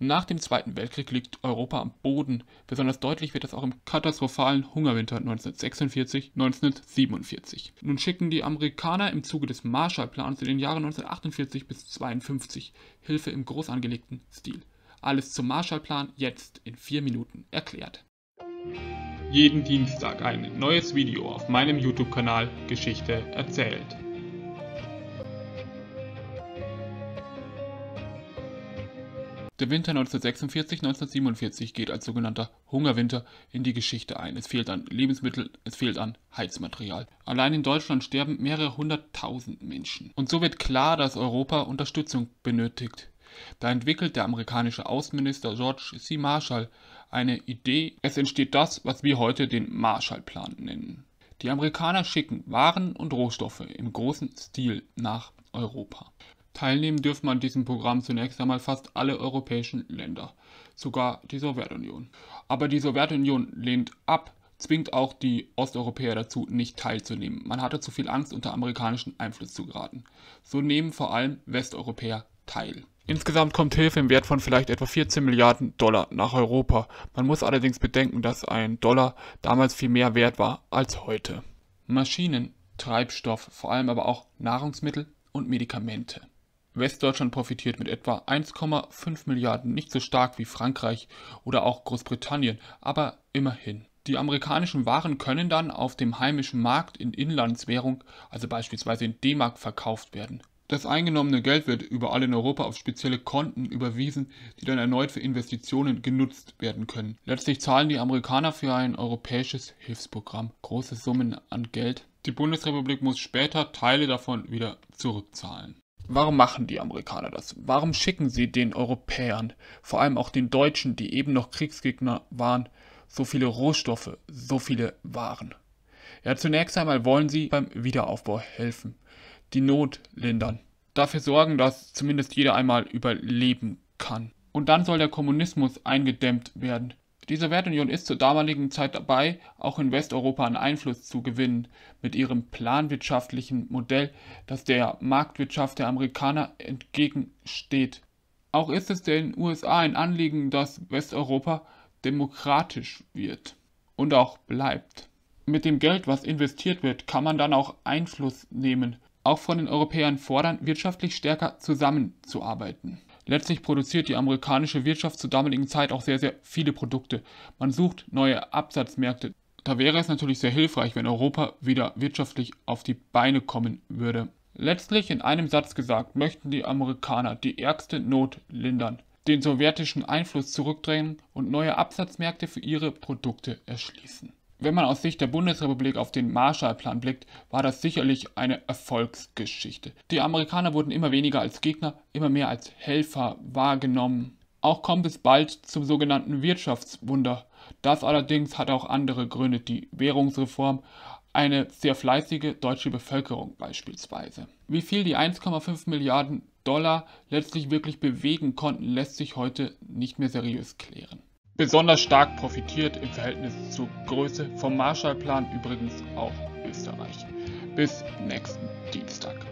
Nach dem Zweiten Weltkrieg liegt Europa am Boden. Besonders deutlich wird das auch im katastrophalen Hungerwinter 1946-1947. Nun schicken die Amerikaner im Zuge des Marshallplans in den Jahren 1948 bis 1952 Hilfe im groß angelegten Stil. Alles zum Marshallplan jetzt in vier Minuten erklärt. Jeden Dienstag ein neues Video auf meinem YouTube-Kanal Geschichte erzählt. Der Winter 1946, 1947 geht als sogenannter Hungerwinter in die Geschichte ein. Es fehlt an Lebensmitteln, es fehlt an Heizmaterial. Allein in Deutschland sterben mehrere hunderttausend Menschen. Und so wird klar, dass Europa Unterstützung benötigt. Da entwickelt der amerikanische Außenminister George C. Marshall eine Idee. Es entsteht das, was wir heute den Marshallplan nennen. Die Amerikaner schicken Waren und Rohstoffe im großen Stil nach Europa. Teilnehmen dürfen an diesem Programm zunächst einmal fast alle europäischen Länder, sogar die Sowjetunion. Aber die Sowjetunion lehnt ab, zwingt auch die Osteuropäer dazu, nicht teilzunehmen. Man hatte zu viel Angst, unter amerikanischen Einfluss zu geraten. So nehmen vor allem Westeuropäer teil. Insgesamt kommt Hilfe im Wert von vielleicht etwa 14 Milliarden Dollar nach Europa. Man muss allerdings bedenken, dass ein Dollar damals viel mehr wert war als heute. Maschinen, Treibstoff, vor allem aber auch Nahrungsmittel und Medikamente. Westdeutschland profitiert mit etwa 1,5 Milliarden, nicht so stark wie Frankreich oder auch Großbritannien, aber immerhin. Die amerikanischen Waren können dann auf dem heimischen Markt in Inlandswährung, also beispielsweise in D-Mark, verkauft werden. Das eingenommene Geld wird überall in Europa auf spezielle Konten überwiesen, die dann erneut für Investitionen genutzt werden können. Letztlich zahlen die Amerikaner für ein europäisches Hilfsprogramm große Summen an Geld. Die Bundesrepublik muss später Teile davon wieder zurückzahlen. Warum machen die Amerikaner das? Warum schicken sie den Europäern, vor allem auch den Deutschen, die eben noch Kriegsgegner waren, so viele Rohstoffe, so viele Waren? Ja, zunächst einmal wollen sie beim Wiederaufbau helfen, die Not lindern, dafür sorgen, dass zumindest jeder einmal überleben kann. Und dann soll der Kommunismus eingedämmt werden, die Sowjetunion ist zur damaligen Zeit dabei, auch in Westeuropa an Einfluss zu gewinnen, mit ihrem planwirtschaftlichen Modell, das der Marktwirtschaft der Amerikaner entgegensteht. Auch ist es den USA ein Anliegen, dass Westeuropa demokratisch wird und auch bleibt. Mit dem Geld, was investiert wird, kann man dann auch Einfluss nehmen, auch von den Europäern fordern, wirtschaftlich stärker zusammenzuarbeiten. Letztlich produziert die amerikanische Wirtschaft zur damaligen Zeit auch sehr, sehr viele Produkte. Man sucht neue Absatzmärkte. Da wäre es natürlich sehr hilfreich, wenn Europa wieder wirtschaftlich auf die Beine kommen würde. Letztlich in einem Satz gesagt, möchten die Amerikaner die ärgste Not lindern, den sowjetischen Einfluss zurückdrängen und neue Absatzmärkte für ihre Produkte erschließen. Wenn man aus Sicht der Bundesrepublik auf den Marshallplan blickt, war das sicherlich eine Erfolgsgeschichte. Die Amerikaner wurden immer weniger als Gegner, immer mehr als Helfer wahrgenommen. Auch kommt es bald zum sogenannten Wirtschaftswunder. Das allerdings hat auch andere Gründe, die Währungsreform, eine sehr fleißige deutsche Bevölkerung beispielsweise. Wie viel die 1,5 Milliarden Dollar letztlich wirklich bewegen konnten, lässt sich heute nicht mehr seriös klären. Besonders stark profitiert im Verhältnis zur Größe vom Marshallplan übrigens auch Österreich. Bis nächsten Dienstag.